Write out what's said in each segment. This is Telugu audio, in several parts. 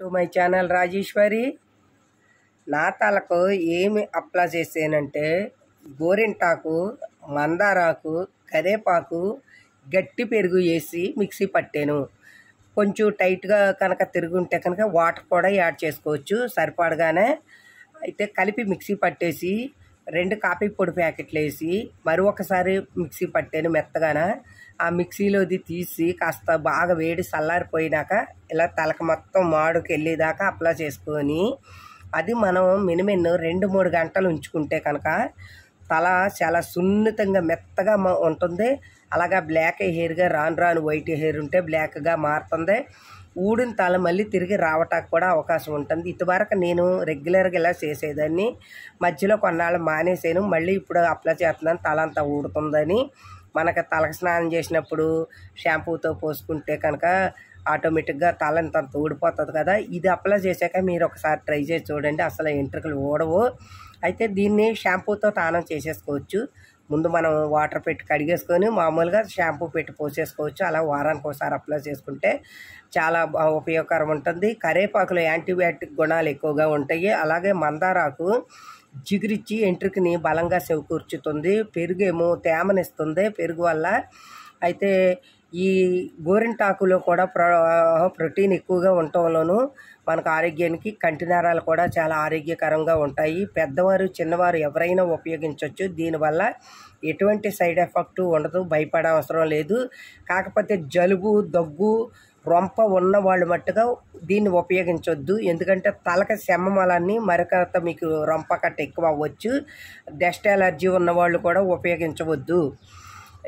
టు మై ఛానల్ రాజేశ్వరి నా తలకు ఏమి అప్లై చేసానంటే గోరింటాకు మందారాకు కరేపాకు గట్టి పెరుగు వేసి మిక్సీ పట్టాను కొంచెం టైట్గా కనుక తిరుగుంటే కనుక వాటర్ కూడా యాడ్ చేసుకోవచ్చు సరిపడగానే అయితే కలిపి మిక్సీ పట్టేసి రెండు కాపీ పొడి ప్యాకెట్లు వేసి మరి ఒకసారి మిక్సీ పట్టాను మెత్తగాన ఆ మిక్సీలోది తీసి కాస్త బాగా వేడి చల్లారిపోయినాక ఇలా తలక మొత్తం మాడుకు వెళ్ళేదాకా అప్లై చేసుకొని అది మనం మినిమం రెండు మూడు గంటలు ఉంచుకుంటే కనుక తల చాలా సున్నితంగా మెత్తగా ఉంటుంది అలాగా బ్లాక్ హెయిర్గా రాను రాను వైట్ హెయిర్ ఉంటే బ్లాక్గా మారుతుంది ఊడిన తల మళ్ళీ తిరిగి రావటానికి కూడా అవకాశం ఉంటుంది ఇటువరకు నేను రెగ్యులర్గా ఇలా చేసేదాన్ని మధ్యలో కొన్నాళ్ళు మానేసాను మళ్ళీ ఇప్పుడు అప్లై చేస్తున్నాను తల అంతా ఊడుతుందని మనకు తలకు స్నానం చేసినప్పుడు షాంపూతో పోసుకుంటే కనుక ఆటోమేటిక్గా తల ఇంత ఊడిపోతుంది కదా ఇది అప్లై చేశాక మీరు ఒకసారి ట్రై చేసి చూడండి అసలు ఎంట్రుకలు ఊడవు అయితే దీన్ని షాంపూతో స్నానం చేసేసుకోవచ్చు ముందు మనం వాటర్ పెట్టి కడిగేసుకొని మామూలుగా షాంపూ పెట్టి పోసేసుకోవచ్చు అలా వారానికి ఒకసారి అప్లై చేసుకుంటే చాలా ఉపయోగకరం ఉంటుంది కరేపాకులో యాంటీబయాటిక్ గుణాలు ఎక్కువగా ఉంటాయి అలాగే మందారాకు జిగురిచ్చి ఎంట్రుకిని బలంగా సెవకూర్చుతుంది పెరుగేమో తేమనిస్తుంది పెరుగు వల్ల అయితే ఈ గోరింటాకులో కూడా ప్రో ప్రోటీన్ ఎక్కువగా ఉండటంలోనూ మనకు ఆరోగ్యానికి కంటి కూడా చాలా ఆరోగ్యకరంగా ఉంటాయి పెద్దవారు చిన్నవారు ఎవరైనా ఉపయోగించవచ్చు దీనివల్ల ఎటువంటి సైడ్ ఎఫెక్ట్ ఉండదు భయపడ అవసరం లేదు కాకపోతే జలుబు దగ్గు రొంప ఉన్న వాళ్ళు మట్టుగా దీన్ని ఉపయోగించవద్దు ఎందుకంటే తలక శమ్మలాన్ని మరొకత మీకు రొంప కట్ట ఎక్కువ అవ్వచ్చు డస్ట్ ఎలర్జీ ఉన్నవాళ్ళు కూడా ఉపయోగించవద్దు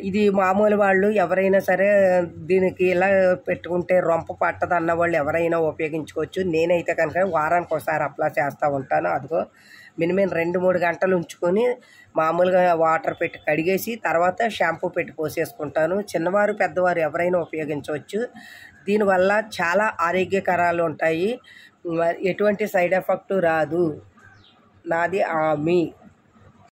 ఇది మామూలు వాళ్ళు ఎవరైనా సరే దీనికి ఇలా పెట్టుకుంటే రొంప పట్టదు అన్న వాళ్ళు ఎవరైనా ఉపయోగించుకోవచ్చు నేనైతే కనుక వారానికి ఒకసారి అప్లై చేస్తూ ఉంటాను అదిగో మినిమం రెండు మూడు గంటలు ఉంచుకొని మామూలుగా వాటర్ పెట్టి కడిగేసి తర్వాత షాంపూ పెట్టి పోసేసుకుంటాను చిన్నవారు పెద్దవారు ఎవరైనా ఉపయోగించవచ్చు దీనివల్ల చాలా ఆరోగ్యకరాలు ఉంటాయి ఎటువంటి సైడ్ ఎఫెక్ట్ రాదు నాది ఆమె